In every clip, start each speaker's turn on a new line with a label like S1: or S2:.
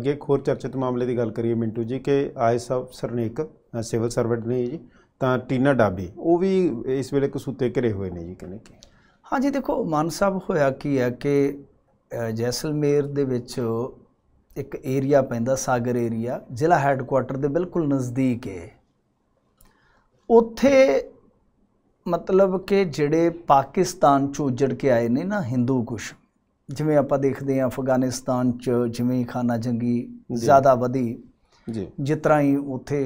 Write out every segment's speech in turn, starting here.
S1: ਅੱਗੇ ਖੋਰ ਚਰਚਿਤ ਮਾਮਲੇ ਦੀ ਗੱਲ ਕਰੀਏ ਮਿੰਟੂ ਜੀ ਕਿ ਆਈਐਸ ਅਫਸਰ ਨੇ ਇੱਕ ਸਿਵਲ ਸਰਵੈਂਟ ਨੇ ਜੀ ਤਾਂ ਟੀਨਾ ਡਾਬੀ ਉਹ ਵੀ ਇਸ ਵੇਲੇ ਕਸੂਤੇ ਘਰੇ ਹੋਏ ਨੇ ਜੀ ਕਹਿੰਦੇ ਕਿ ਹਾਂਜੀ ਦੇਖੋ ਮਾਨ ਸਾਹਿਬ ਹੋਇਆ ਕੀ ਹੈ ਕਿ ਜੈਸਲਮੇਰ ਦੇ ਵਿੱਚ ਇੱਕ ਏਰੀਆ ਪੈਂਦਾ ਸਾਗਰ ਏਰੀਆ ਜ਼ਿਲ੍ਹਾ ਹੈੱਡਕੁਆਟਰ ਦੇ ਬਿਲਕੁਲ ਨਜ਼ਦੀਕ ਹੈ ਉੱਥੇ ਮਤਲਬ ਕਿ ਜਿਹੜੇ ਪਾਕਿਸਤਾਨ ਚੋਂ ਉੱਜੜ ਕੇ ਆਏ ਨੇ ਨਾ ਹਿੰਦੂ ਕੁਸ਼ ਜਿਵੇਂ ਆਪਾਂ ਦੇਖਦੇ ਆ ਅਫਗਾਨਿਸਤਾਨ ਚ ਜਿਵੇਂ ਖਾਨਾ ਜੰਗੀ ਜ਼ਿਆਦਾ ਵਧੀ ਜੀ ਜਿਸ ਤਰ੍ਹਾਂ ਹੀ ਉੱਥੇ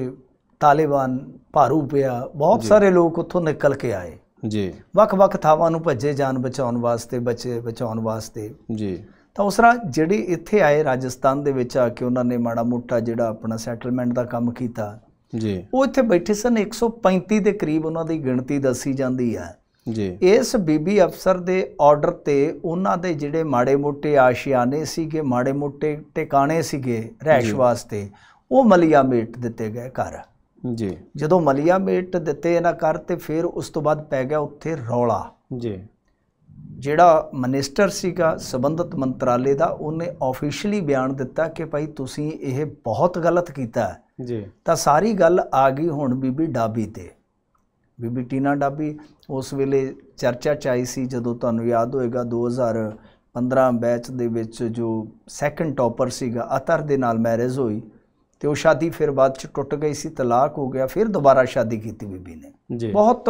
S1: ਤਾਲਿਬਾਨ ਭਾਰੂ ਪਿਆ ਬਹੁਤ ਸਾਰੇ ਲੋਕ ਉੱਥੋਂ ਨਿਕਲ ਕੇ ਆਏ ਜੀ ਵੱਖ-ਵੱਖ ਥਾਵਾਂ ਨੂੰ ਭੱਜੇ ਜਾਨ ਬਚਾਉਣ ਵਾਸਤੇ ਬੱਚੇ ਬਚਾਉਣ ਵਾਸਤੇ ਜੀ ਤਾਂ ਉਸਰਾ ਜਿਹੜੇ ਇੱਥੇ ਆਏ ਰਾਜਸਥਾਨ ਦੇ ਵਿੱਚ ਆ ਕੇ ਉਹਨਾਂ ਨੇ ਮਾੜਾ ਮੋਟਾ ਜਿਹੜਾ ਆਪਣਾ ਸੈਟਲਮੈਂਟ ਦਾ ਕੰਮ ਕੀਤਾ ਜੀ ਉਹ ਇੱਥੇ ਬੈਠੇ ਸਨ 135 ਦੇ ਕਰੀਬ ਉਹਨਾਂ ਦੀ ਗਿਣਤੀ ਦੱਸੀ ਜਾਂਦੀ ਹੈ ਜੀ ਇਸ ਬੀਬੀ ਅਫਸਰ ਦੇ ਆਰਡਰ ਤੇ ਉਹਨਾਂ ਦੇ ਜਿਹੜੇ ਮਾੜੇ-ਮੋਟੇ ਆਸ਼ਿਆਨੇ ਸੀਗੇ ਮਾੜੇ-ਮੋਟੇ ਟਿਕਾਣੇ ਸੀਗੇ ਰਹਿਸ਼ ਵਾਸਤੇ ਉਹ ਮਲੀਆ ਮੇਟ ਦਿੱਤੇ ਗਏ ਘਰ ਜੀ ਜਦੋਂ ਮਲੀਆ ਮੇਟ ਦਿੱਤੇ ਇਹਨਾਂ ਕਰ ਤੇ ਫਿਰ ਉਸ ਤੋਂ ਬਾਅਦ ਪੈ ਗਿਆ ਉੱਥੇ ਰੌਲਾ ਜੀ ਜਿਹੜਾ ਮਨਿਸਟਰ ਸੀਗਾ ਸਬੰਧਤ ਮੰਤਰਾਲੇ ਦਾ ਉਹਨੇ ਆਫੀਸ਼ੀਅਲੀ ਬਿਆਨ ਦਿੱਤਾ ਕਿ ਭਾਈ ਤੁਸੀਂ ਇਹ ਬਹੁਤ ਗਲਤ ਕੀਤਾ ਜੀ ਤਾਂ ਸਾਰੀ ਗੱਲ ਆ ਗਈ ਹੁਣ ਬੀਬੀ ਡਾਬੀ ਤੇ ਬੀਬੀ ਟੀਨਾ ਡਾਬੀ ਉਸ ਵੇਲੇ ਚਰਚਾ ਚ ਆਈ ਸੀ ਜਦੋਂ ਤੁਹਾਨੂੰ ਯਾਦ ਹੋਏਗਾ 2015 ਬੈਚ ਦੇ ਵਿੱਚ ਜੋ ਸੈਕੰਡ ਟਾਪਰ ਸੀਗਾ ਅਤਰ ਦੇ ਨਾਲ ਮੈਰਿਜ ਹੋਈ ਤੇ ਉਹ ਸ਼ਾਦੀ ਫਿਰ ਬਾਅਦ ਚ ਟੁੱਟ ਗਈ ਸੀ ਤਲਾਕ ਹੋ ਗਿਆ ਫਿਰ ਦੁਬਾਰਾ ਸ਼ਾਦੀ ਕੀਤੀ ਬੀਬੀ ਨੇ ਬਹੁਤ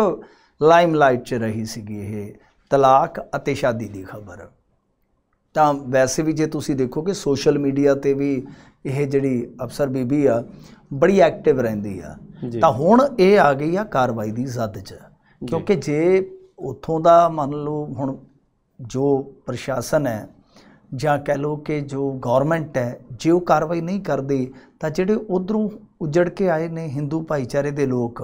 S1: ਲਾਈਮ ਲਾਈਟ 'ਚ ਰਹੀ ਸੀਗੀ ਇਹ ਤਲਾਕ ਅਤੇ ਸ਼ਾਦੀ ਦੀ ਖਬਰ ਤਾਂ ਵੈਸੇ ਵੀ ਜੇ ਤੁਸੀਂ ਦੇਖੋਗੇ ਸੋਸ਼ਲ ਮੀਡੀਆ ਤੇ ਵੀ ਇਹ ਜਿਹੜੀ ਅਫਸਰ ਬੀਬੀ ਆ ਬੜੀ ਐਕਟਿਵ ਰਹਿੰਦੀ ਆ ਤਾਂ ਹੁਣ ਇਹ ਆ ਗਈ ਆ ਕਾਰਵਾਈ ਦੀ ਜ਼ੱਦ 'ਚ ਕਿਉਂਕਿ ਜੇ ਉਥੋਂ ਦਾ ਮੰਨ ਲਓ ਹੁਣ ਜੋ ਪ੍ਰਸ਼ਾਸਨ ਹੈ ਜਾਂ ਕਹਿ ਲਓ ਕਿ ਜੋ ਗਵਰਨਮੈਂਟ ਹੈ ਜੇ ਉਹ ਕਾਰਵਾਈ ਨਹੀਂ ਕਰਦੀ ਤਾਂ ਜਿਹੜੇ ਉਧਰੋਂ ਉਜੜ ਕੇ ਆਏ ਨੇ ਹਿੰਦੂ ਭਾਈਚਾਰੇ ਦੇ ਲੋਕ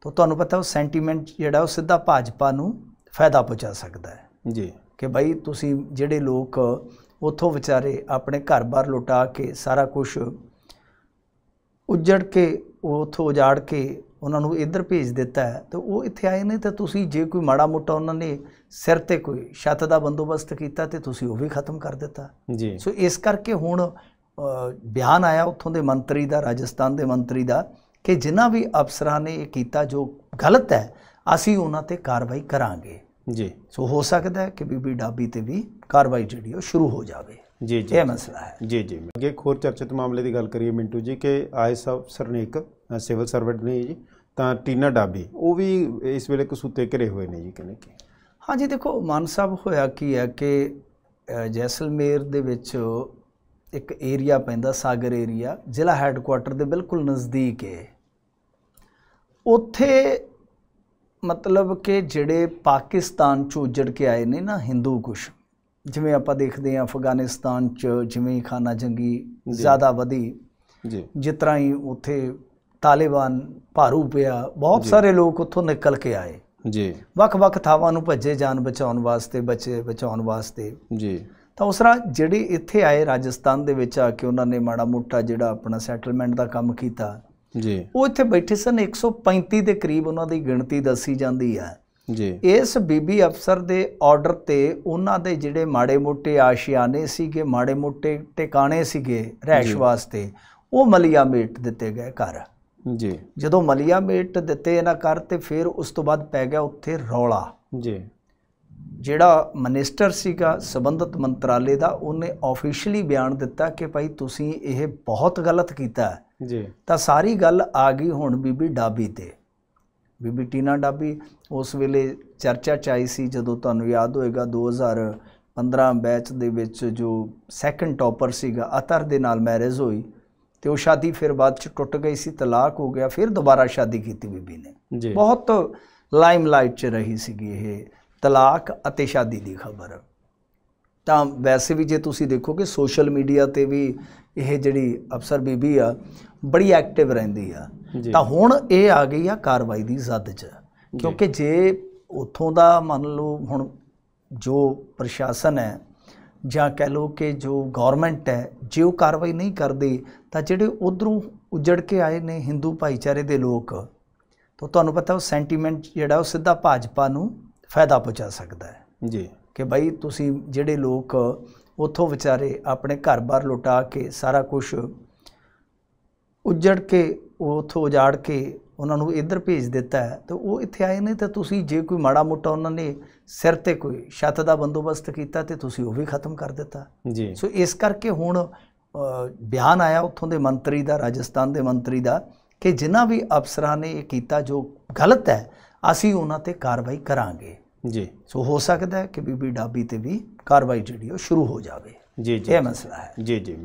S1: ਤਾਂ ਤੁਹਾਨੂੰ ਪਤਾ ਉਹ ਸੈਂਟੀਮੈਂਟ ਜਿਹੜਾ ਉਹ ਸਿੱਧਾ ਭਾਜਪਾ ਨੂੰ ਫਾਇਦਾ ਪਹੁੰਚਾ ਸਕਦਾ ਹੈ ਜੀ ਕਿ ਭਾਈ ਤੁਸੀਂ ਜਿਹੜੇ ਲੋਕ ਉੱਥੋਂ ਵਿਚਾਰੇ ਆਪਣੇ ਘਰ-ਬਾਰ ਲੁਟਾ ਕੇ ਸਾਰਾ ਕੁਝ ਉਜੜ ਕੇ ਉਥੋਂ ਉਜਾੜ ਕੇ ਉਹਨਾਂ ਨੂੰ ਇੱਧਰ ਭੇਜ ਦਿੱਤਾ ਤੇ ਉਹ ਇੱਥੇ ਆਏ ਨੇ ਤੇ ਤੁਸੀਂ ਜੇ ਕੋਈ ਮਾੜਾ ਮੋਟਾ ਉਹਨਾਂ ਨੇ ਸਿਰ ਤੇ ਕੋਈ ਛੱਤ ਦਾ ਬੰਦੋਬਸਤ ਕੀਤਾ ਤੇ ਤੁਸੀਂ ਉਹ ਵੀ ਖਤਮ ਕਰ ਦਿੱਤਾ ਜੀ ਸੋ ਇਸ ਕਰਕੇ ਹੁਣ ਬਿਆਨ ਆਇਆ ਉੱਥੋਂ ਦੇ ਮੰਤਰੀ ਦਾ ਰਾਜਸਥਾਨ ਦੇ ਮੰਤਰੀ ਦਾ ਕਿ ਜਿਨ੍ਹਾਂ ਵੀ ਅਫਸਰਾਂ ਨੇ ਇਹ ਕੀਤਾ ਜੋ ਗਲਤ ਹੈ ਅਸੀਂ ਉਹਨਾਂ ਤੇ ਕਾਰਵਾਈ ਕਰਾਂਗੇ ਜੀ ਸੋ ਹੋ ਸਕਦਾ ਹੈ ਕਿ ਬੀਬੀ ਡਾਬੀ ਤੇ ਵੀ ਕਾਰਵਾਈ ਜਿਹੜੀ ਉਹ ਸ਼ੁਰੂ ਹੋ ਜਾਵੇ ਜੀ ਜੀ ਇਹ ਮਸਲਾ ਹੈ ਜੀ ਜੀ ਅੱਗੇ ਖੋਰ ਚਰਚਿਤ ਮਾਮਲੇ ਦੀ ਗੱਲ ਕਰੀਏ ਮਿੰਟੂ ਜੀ ਕਿ ਆਈਐਸ ਅਫਸਰ ਨੇ ਇੱਕ ਸਿਵਲ ਸਰਵੈਂਟ ਨੇ ਜੀ ਤਾਂ ਟੀਨਾ ਡਾਬੀ ਉਹ ਵੀ ਇਸ ਵੇਲੇ ਕਸੂਤੇ ਘਰੇ ਹੋਏ ਨੇ ਜੀ ਕਹਿੰਦੇ ਕਿ ਹਾਂ ਜੀ ਦੇਖੋ ਮਾਨ ਸਾਹਿਬ ਹੋਇਆ ਕੀ ਹੈ ਕਿ ਜੈਸਲਮੇਰ ਦੇ ਵਿੱਚ ਇੱਕ ਏਰੀਆ ਪੈਂਦਾ ਸਾਗਰ ਏਰੀਆ ਜ਼ਿਲ੍ਹਾ ਹੈੱਡਕੁਆਰਟਰ ਦੇ ਬਿਲਕੁਲ ਨਜ਼ਦੀਕ ਹੈ ਉੱਥੇ ਮਤਲਬ ਕਿ ਜਿਹੜੇ ਪਾਕਿਸਤਾਨ ਚ ਉਜੜ ਕੇ ਆਏ ਨੇ ਨਾ ਹਿੰਦੂ ਕੁਸ਼ ਜਿਵੇਂ ਆਪਾਂ ਦੇਖਦੇ ਆ ਅਫਗਾਨਿਸਤਾਨ ਚ ਜਿਵੇਂ ਖਾਨਾ ਜੰਗੀ ਜ਼ਿਆਦਾ ਵਧੀ ਜੀ ਜਿਸ ਤਰ੍ਹਾਂ ਹੀ ਉੱਥੇ ਤਾਲਿਬਾਨ ਭਾਰੂ ਪਿਆ ਬਹੁਤ ਸਾਰੇ ਲੋਕ ਉੱਥੋਂ ਨਿਕਲ ਕੇ ਆਏ ਜੀ ਵੱਖ-ਵੱਖ ਥਾਵਾਂ ਨੂੰ ਭੱਜੇ ਜਾਨ ਬਚਾਉਣ ਵਾਸਤੇ ਬੱਚੇ ਬਚਾਉਣ ਵਾਸਤੇ ਜੀ ਤਾਂ ਉਸ ਜਿਹੜੇ ਇੱਥੇ ਆਏ ਰਾਜਸਥਾਨ ਦੇ ਵਿੱਚ ਆ ਕੇ ਉਹਨਾਂ ਨੇ ਮਾੜਾ ਮੋਟਾ ਜਿਹੜਾ ਆਪਣਾ ਸੈਟਲਮੈਂਟ ਦਾ ਕੰਮ ਕੀਤਾ ਜੀ ਉਹ ਇੱਥੇ ਬੈਠੇ ਸਨ 135 ਦੇ ਕਰੀਬ ਉਹਨਾਂ ਦੀ ਗਿਣਤੀ ਦੱਸੀ ਜਾਂਦੀ ਹੈ ਜੀ ਇਸ ਬੀਬੀ ਅਫਸਰ ਦੇ ਆਰਡਰ ਤੇ ਉਹਨਾਂ ਦੇ ਜਿਹੜੇ ਮਾੜੇ-ਮੋਟੇ ਆਸ਼ਿਆਨੇ ਸੀਗੇ ਮਾੜੇ-ਮੋਟੇ ਟਿਕਾਣੇ ਸੀਗੇ ਰਹਿਸ਼ ਵਾਸਤੇ ਉਹ ਮਲਿਆ ਮੇਟ ਦਿੱਤੇ ਗਏ ਘਰ ਜੀ ਜਦੋਂ ਮਲਿਆ ਮੇਟ ਦਿੱਤੇ ਇਹਨਾਂ ਕਰ ਤੇ ਫਿਰ ਉਸ ਤੋਂ ਬਾਅਦ ਪੈ ਗਿਆ ਉੱਥੇ ਰੌਲਾ ਜੀ ਜਿਹੜਾ ਮਨਿਸਟਰ ਸੀਗਾ ਸਬੰਧਤ ਮੰਤਰਾਲੇ ਦਾ ਉਹਨੇ ਆਫੀਸ਼ੀਅਲੀ ਬਿਆਨ ਦਿੱਤਾ ਕਿ ਭਾਈ ਤੁਸੀਂ ਇਹ ਬਹੁਤ ਗਲਤ ਕੀਤਾ ਹੈ ਜੀ ਤਾਂ ਸਾਰੀ ਗੱਲ ਆ ਗਈ ਹੁਣ ਬੀਬੀ ਡਾਬੀ ਤੇ ਬੀਬੀ ਟੀਨਾ ਡਾਬੀ ਉਸ ਵੇਲੇ ਚਰਚਾ ਚ ਆਈ ਸੀ ਜਦੋਂ ਤੁਹਾਨੂੰ ਯਾਦ ਹੋਏਗਾ 2015 ਬੈਚ ਦੇ ਵਿੱਚ ਜੋ ਸੈਕੰਡ ਟਾਪਰ ਸੀਗਾ ਅਤਰ ਦੇ ਨਾਲ ਮੈਰਿਜ ਹੋਈ ਤੇ ਉਹ ਸ਼ਾਦੀ ਫਿਰ ਬਾਅਦ ਚ ਟੁੱਟ ਗਈ ਸੀ ਤਲਾਕ ਹੋ ਗਿਆ ਫਿਰ ਦੁਬਾਰਾ ਸ਼ਾਦੀ ਕੀਤੀ ਬੀਬੀ ਨੇ ਬਹੁਤ ਲਾਈਮਲਾਈਟ ਚ ਰਹੀ ਸੀਗੀ ਇਹ ਤਲਾਕ ਅਤੇ ਸ਼ਾਦੀ ਦੀ ਖਬਰ ਤਾਂ ਵੈਸੇ ਵੀ ਜੇ ਤੁਸੀਂ ਦੇਖੋ ਕਿ ਸੋਸ਼ਲ ਮੀਡੀਆ ਤੇ ਵੀ ਇਹ ਜਿਹੜੀ ਅਫਸਰ ਬੀਬੀ ਆ ਬੜੀ ਐਕਟਿਵ ਰਹਿੰਦੀ ਆ ਤਾਂ ਹੁਣ ਇਹ ਆ ਗਈ ਆ ਕਾਰਵਾਈ ਦੀ ਜ਼ੱਦ 'ਚ ਕਿਉਂਕਿ ਜੇ ਉਥੋਂ ਦਾ ਮੰਨ ਲਓ ਹੁਣ ਜੋ ਪ੍ਰਸ਼ਾਸਨ ਹੈ ਜਾਂ ਕਹਿ ਲਓ ਕਿ ਜੋ ਗਵਰਨਮੈਂਟ ਹੈ ਜੇ ਉਹ ਕਾਰਵਾਈ ਨਹੀਂ ਕਰਦੀ ਤਾਂ ਜਿਹੜੇ ਉਧਰੋਂ ਉਜੜ ਕੇ ਆਏ ਨੇ ਹਿੰਦੂ ਭਾਈਚਾਰੇ ਦੇ ਲੋਕ ਤਾਂ ਤੁਹਾਨੂੰ ਪਤਾ ਉਹ ਸੈਂਟੀਮੈਂਟ ਜਿਹੜਾ ਉਹ ਸਿੱਧਾ ਭਾਜਪਾ ਨੂੰ ਫਾਇਦਾ ਪਹੁੰਚਾ ਸਕਦਾ ਹੈ ਜੀ ਕਿ ਭਾਈ ਤੁਸੀਂ ਜਿਹੜੇ ਲੋਕ ਉਥੋਂ ਵਿਚਾਰੇ ਆਪਣੇ ਘਰ-ਬਾਰ ਲੁਟਾ ਕੇ ਸਾਰਾ ਕੁਝ ਉਜੜ ਕੇ ਉਥੋਂ ਉਜਾੜ ਕੇ ਉਹਨਾਂ ਨੂੰ ਇੱਧਰ ਭੇਜ ਦਿੱਤਾ ਹੈ ਤਾਂ ਉਹ ਇੱਥੇ ਆਏ ਨੇ ਤਾਂ ਤੁਸੀਂ ਜੇ ਕੋਈ ਮਾੜਾ ਮੋਟਾ ਉਹਨਾਂ ਨੇ ਸਿਰ ਤੇ ਕੋਈ ਛੱਤ ਦਾ ਬੰਦੋਬਸਤ ਕੀਤਾ ਤੇ ਤੁਸੀਂ ਉਹ ਵੀ ਖਤਮ ਕਰ ਦਿੱਤਾ ਜੀ ਸੋ ਇਸ ਕਰਕੇ ਹੁਣ ਬਿਆਨ ਆਇਆ ਉੱਥੋਂ ਦੇ ਮੰਤਰੀ ਦਾ ਰਾਜਸਥਾਨ ਦੇ ਮੰਤਰੀ ਦਾ ਕਿ ਜਿਨ੍ਹਾਂ ਵੀ ਅਫਸਰਾਂ ਨੇ ਇਹ ਕੀਤਾ ਜੋ ਗਲਤ ਹੈ ਅਸੀਂ ਉਹਨਾਂ ਤੇ ਕਾਰਵਾਈ ਕਰਾਂਗੇ ਜੀ ਸੋ ਹੋ ਸਕਦਾ ਹੈ ਕਿ ਬੀਬੀ ਡਾਬੀ ਤੇ ਵੀ ਕਾਰਵਾਈ ਜਿਹੜੀ ਉਹ ਸ਼ੁਰੂ ਹੋ ਜਾਵੇ ਜੀ ਜੀ ਇਹ ਮਸਲਾ ਹੈ ਜੀ ਜੀ